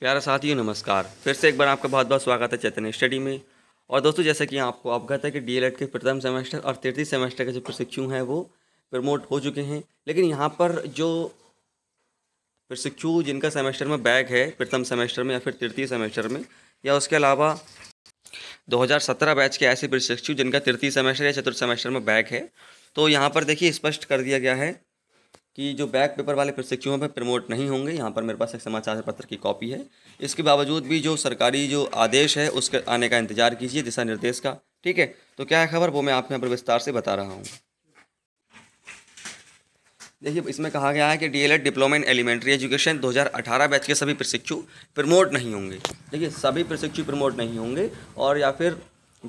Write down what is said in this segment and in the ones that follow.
प्यारा साथियों नमस्कार फिर से एक बार आपका बहुत बहुत स्वागत है चैतन्य स्टडी में और दोस्तों जैसे कि आपको अवगत है कि डी के प्रथम सेमेस्टर और तृतीय सेमेस्टर के जो प्रशिक्षु हैं वो प्रमोट हो चुके हैं लेकिन यहाँ पर जो प्रशिक्षु जिनका सेमेस्टर में बैग है प्रथम सेमेस्टर में या फिर तृतीय सेमेस्टर में या उसके अलावा 2017 बैच के ऐसे प्रशिक्षु जिनका तृतीय सेमेस्टर या चतुर्थ सेमेस्टर में बैग है तो यहाँ पर देखिए स्पष्ट कर दिया गया है कि जो बैक पेपर वाले प्रशिक्षुओं पर प्रमोट नहीं होंगे यहाँ पर मेरे पास एक समाचार पत्र की कॉपी है इसके बावजूद भी जो सरकारी जो आदेश है उसके आने का इंतजार कीजिए दिशा निर्देश का ठीक है तो क्या है खबर वो मैं आपके यहाँ पर विस्तार से बता रहा हूँ देखिए इसमें कहा गया है कि D diploma in elementary education 2018 batch के सभी प्रशिक्षु प्रमोट नहीं होंगे देखिए सभी प्रशिक्षु प्रमोट नहीं होंगे और या फिर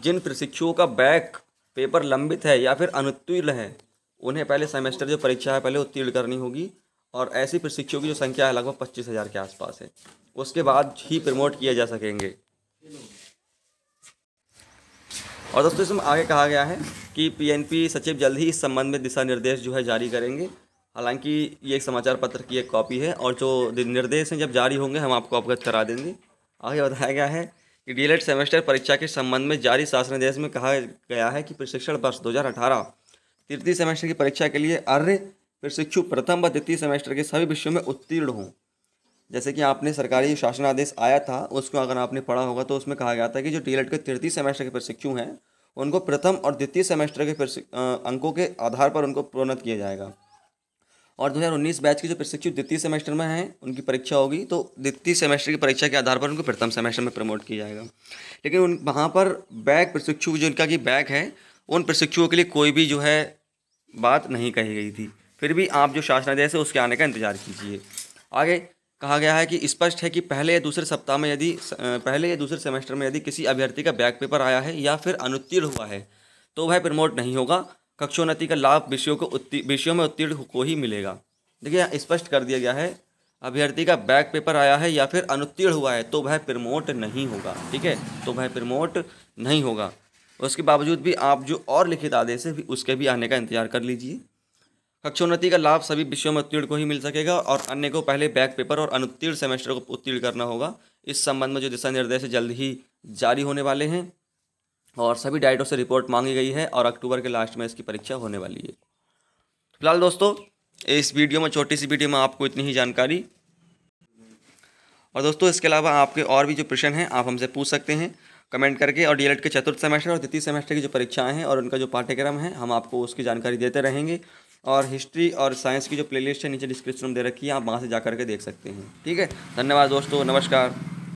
जिन प्रशिक्षुओं का बैक पेपर लंबित है या फिर अनुत्तीर्ण है उन्हें पहले सेमेस्टर जो परीक्षा है पहले उत्तीर्ण करनी होगी और ऐसे प्रशिक्षकों की जो संख्या है लगभग पच्चीस हज़ार के आसपास है उसके बाद ही प्रमोट किया जा सकेंगे और दोस्तों इसमें आगे कहा गया है कि पीएनपी सचिव जल्द ही इस संबंध में दिशा निर्देश जो है जारी करेंगे हालांकि ये एक समाचार पत्र की एक कॉपी है और जो निर्देश हैं जब जारी होंगे हम आपको अवगत करा देंगे आगे बताया गया है कि डीएलएड सेमेस्टर परीक्षा के संबंध में जारी शासन निर्देश में कहा गया है कि प्रशिक्षण वर्ष दो तृतीय सेमेस्टर की परीक्षा के लिए अर्य प्रशिक्षु प्रथम व द्वितीय सेमेस्टर के सभी विषयों में उत्तीर्ण हों जैसे कि आपने सरकारी शासन आदेश आया था उसको अगर आपने पढ़ा होगा तो उसमें कहा गया था कि जो डी के तृतीय सेमेस्टर के प्रशिक्षु हैं उनको प्रथम और द्वितीय सेमेस्टर के अंकों के आधार पर उनको प्रोन्नत किया जाएगा और 2019 बैच के जो प्रशिक्षु द्वितीय सेमेस्टर में हैं उनकी परीक्षा होगी तो द्वितीय सेमेस्टर की परीक्षा के आधार पर उनको प्रथम सेमेस्टर में प्रमोट किया जाएगा लेकिन उन वहाँ पर बैक प्रशिक्षु जो इनका कि बैक है उन प्रशिक्षुओं के लिए कोई भी जो है बात नहीं कही गई थी फिर भी आप जो आदेश है उसके आने का इंतजार कीजिए आगे कहा गया है कि स्पष्ट है कि पहले या दूसरे सप्ताह में यदि पहले या दूसरे सेमेस्टर में यदि किसी अभ्यर्थी का बैक पेपर आया है या फिर अनुत्तीर्ण हुआ है तो वह प्रमोट नहीं होगा कक्षोन्नति का लाभ विषयों को विषयों में उत्तीर्ण को ही मिलेगा देखिए स्पष्ट कर दिया गया है अभ्यर्थी का बैक पेपर आया है या फिर अनुत्तीर्ण हुआ है तो वह प्रमोट नहीं होगा ठीक है तो वह प्रमोट नहीं होगा उसके बावजूद भी आप जो और लिखित आदेश है उसके भी आने का इंतजार कर लीजिए कक्षोन्नति का लाभ सभी विषयों में उत्तीर्ण को ही मिल सकेगा और अन्य को पहले बैक पेपर और अनुत्तीर्ण सेमेस्टर को उत्तीर्ण करना होगा इस संबंध में जो दिशा निर्देश जल्द ही जारी होने वाले हैं और सभी डाइटों से रिपोर्ट मांगी गई है और अक्टूबर के लास्ट में इसकी परीक्षा होने वाली है फिलहाल दोस्तों इस वीडियो में छोटी सी वीडियो में आपको इतनी ही जानकारी और दोस्तों इसके अलावा आपके और भी जो प्रश्न हैं आप हमसे पूछ सकते हैं कमेंट करके और डी के चतुर्थ सेमेस्टर और तृतीय सेमेस्टर की जो परीक्षाएं हैं और उनका जो पाठ्यक्रम है हम आपको उसकी जानकारी देते रहेंगे और हिस्ट्री और साइंस की जो प्लेलिस्ट है नीचे डिस्क्रिप्शन में दे रखी है आप वहाँ से जा करके देख सकते हैं ठीक है धन्यवाद दोस्तों नमस्कार